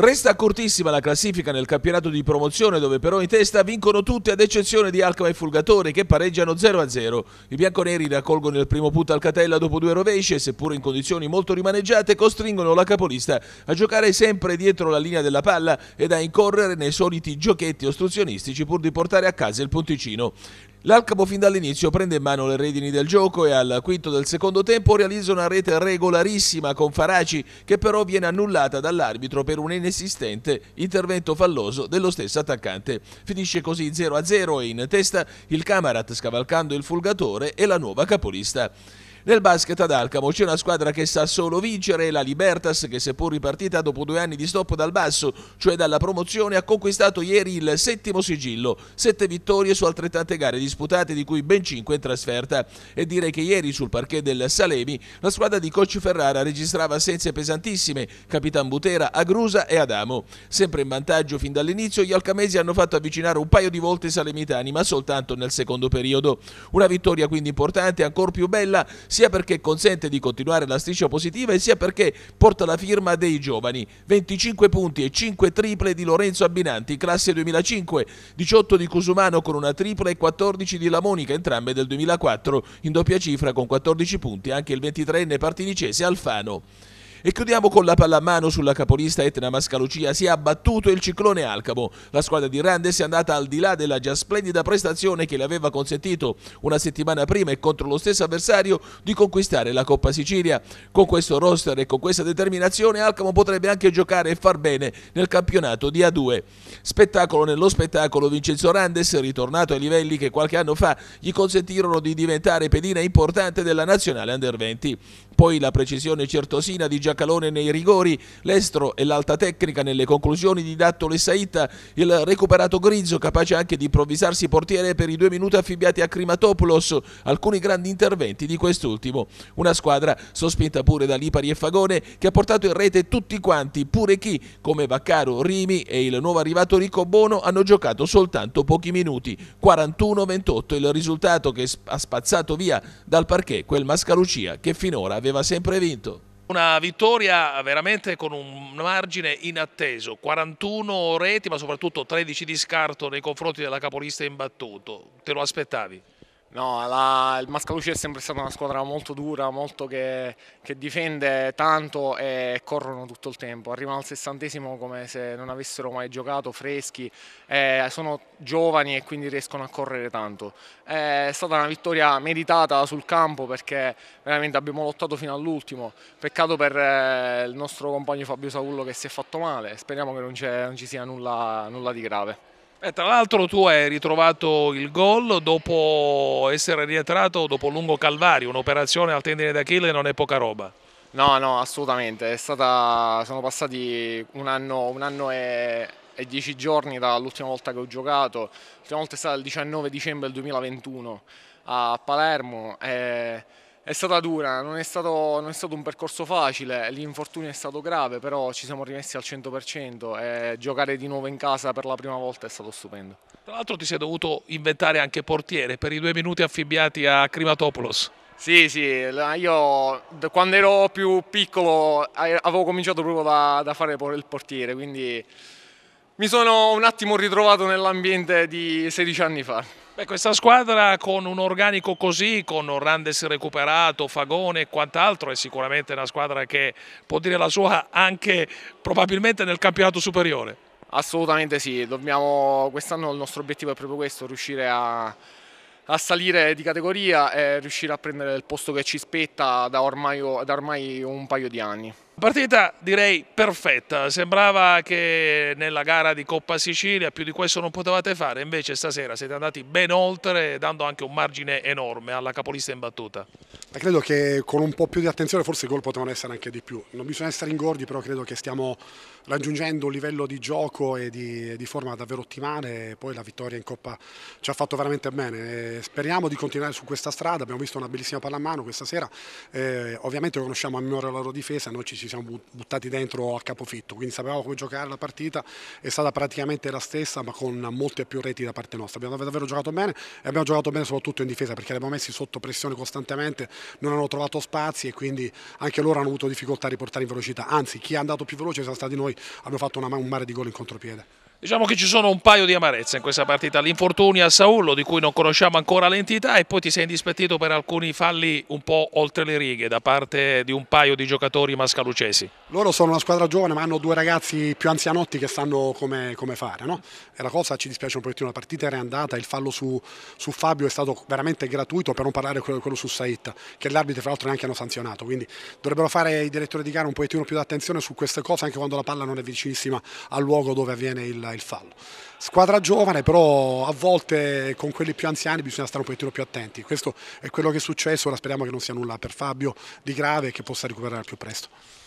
Resta cortissima la classifica nel campionato di promozione dove però in testa vincono tutte ad eccezione di Alcama e Fulgatore che pareggiano 0-0. I bianconeri raccolgono il primo punto Catella dopo due rovesci e seppur in condizioni molto rimaneggiate costringono la capolista a giocare sempre dietro la linea della palla ed a incorrere nei soliti giochetti ostruzionistici pur di portare a casa il punticino. L'Alcamo fin dall'inizio prende in mano le redini del gioco e al quinto del secondo tempo realizza una rete regolarissima con Faraci che però viene annullata dall'arbitro per un inesistente intervento falloso dello stesso attaccante. Finisce così 0-0 e in testa il Camarat scavalcando il Fulgatore e la nuova capolista. Nel basket ad Alcamo c'è una squadra che sa solo vincere, la Libertas, che seppur ripartita dopo due anni di stop dal basso, cioè dalla promozione, ha conquistato ieri il settimo sigillo, sette vittorie su altrettante gare disputate, di cui ben cinque in trasferta. E direi che ieri sul parquet del Salemi la squadra di Coach Ferrara registrava assenze pesantissime, Capitan Butera, Agrusa e Adamo. Sempre in vantaggio fin dall'inizio, gli alcamesi hanno fatto avvicinare un paio di volte i salemitani, ma soltanto nel secondo periodo. Una vittoria quindi importante, ancora più bella, sia perché consente di continuare la striscia positiva e sia perché porta la firma dei giovani. 25 punti e 5 triple di Lorenzo Abbinanti, classe 2005, 18 di Cusumano con una tripla e 14 di La Monica, entrambe del 2004, in doppia cifra con 14 punti anche il 23enne partinicese Alfano. E chiudiamo con la pallamano sulla capolista Etna Mascalucia. Si è abbattuto il ciclone Alcamo. La squadra di Randes è andata al di là della già splendida prestazione che le aveva consentito una settimana prima e contro lo stesso avversario di conquistare la Coppa Sicilia. Con questo roster e con questa determinazione Alcamo potrebbe anche giocare e far bene nel campionato di A2. Spettacolo nello spettacolo Vincenzo Randes, ritornato ai livelli che qualche anno fa gli consentirono di diventare pedina importante della nazionale under 20 poi la precisione certosina di Giacalone nei rigori, l'estro e l'alta tecnica nelle conclusioni di Dattolo e Saita, il recuperato Grizzo capace anche di improvvisarsi portiere per i due minuti affibbiati a Krimatopoulos, alcuni grandi interventi di quest'ultimo. Una squadra sospinta pure da Lipari e Fagone che ha portato in rete tutti quanti, pure chi come Vaccaro, Rimi e il nuovo arrivato Ricco Bono hanno giocato soltanto pochi minuti, 41-28 il risultato che ha spazzato via dal parquet quel Mascalucia che finora aveva aveva sempre vinto. Una vittoria veramente con un margine inatteso, 41 reti ma soprattutto 13 di scarto nei confronti della capolista imbattuto, te lo aspettavi? No, la, il Mascalucci è sempre stata una squadra molto dura, molto che, che, difende tanto e corrono tutto il tempo. Arrivano al sessantesimo come se non avessero mai giocato, freschi, eh, sono giovani e quindi riescono a correre tanto. Eh, è stata una vittoria meritata sul campo perché veramente abbiamo lottato fino all'ultimo. Peccato per eh, il nostro compagno Fabio Saullo che si è fatto male, speriamo che non, non ci sia nulla, nulla di grave. E eh, tra l'altro tu hai ritrovato il gol dopo essere rientrato dopo un lungo calvario, un'operazione al tendine d'Achille non è poca roba. No, no, assolutamente, stata... sono passati un anno, un anno e e 10 giorni dall'ultima volta che ho giocato. L'ultima volta è stata il 19 dicembre 2021 a Palermo. E eh, è stata dura, non è, stato, non è, stato, un percorso facile, l'infortunio è stato grave, però ci siamo rimessi al 100% e giocare di nuovo in casa per la prima volta è stato stupendo. Tra l'altro ti sei dovuto inventare anche portiere per i due minuti affibbiati a Crimatopoulos. Sì, sì, io quando ero più piccolo avevo cominciato proprio da, da fare il portiere, quindi mi sono un attimo ritrovato nell'ambiente di 16 anni fa. Beh, questa squadra con un organico così, con Orlandes recuperato, Fagone e quant'altro, è sicuramente una squadra che può dire la sua anche probabilmente nel campionato superiore. Assolutamente sì, quest'anno il nostro obiettivo è proprio questo, riuscire a, a, salire di categoria e riuscire a prendere il posto che ci spetta da ormai, da ormai un paio di anni. Partita direi perfetta, sembrava che nella gara di Coppa Sicilia più di questo non potevate fare, invece stasera siete andati ben oltre dando anche un margine enorme alla capolista in battuta. Ma credo che con un po' più di attenzione forse i gol potevano essere anche di più, non bisogna essere ingordi però credo che stiamo raggiungendo un livello di gioco e di, di forma davvero ottimale, poi la vittoria in Coppa ci ha fatto veramente bene, speriamo di continuare su questa strada, abbiamo visto una bellissima palla a mano questa sera, eh, ovviamente conosciamo a memoria la loro difesa, noi ci ci siamo buttati dentro a capofitto, quindi sapevamo come giocare la partita, è stata praticamente la stessa ma con molte più reti da parte nostra, abbiamo davvero giocato bene e abbiamo giocato bene soprattutto in difesa perché li abbiamo messi sotto pressione costantemente, non hanno trovato spazi e quindi anche loro hanno avuto difficoltà a riportare in velocità, anzi chi è andato più veloce siamo stati noi, abbiamo fatto una, un mare di gol in contropiede. Diciamo che ci sono un paio di amarezze in questa partita, l'infortunio a Saullo di cui non conosciamo ancora l'entità e poi ti sei indispettito per alcuni falli un po' oltre le righe da parte di un paio di giocatori mascalucesi. Loro sono una squadra giovane ma hanno due ragazzi più anzianotti che sanno come, come fare no? e la cosa ci dispiace un pochettino, la partita era andata, il fallo su, su Fabio è stato veramente gratuito per non parlare di quello, quello su Saitta che l'arbitro fra l'altro neanche hanno sanzionato, quindi dovrebbero fare i direttori di gara un pochettino più d'attenzione su queste cose anche quando la palla non è vicinissima al luogo dove avviene il il, fallo. Squadra giovane, però a volte con quelli più anziani bisogna stare un pochettino più attenti. Questo è quello che è successo, ora speriamo che non sia nulla per Fabio di grave e che possa recuperare al più presto.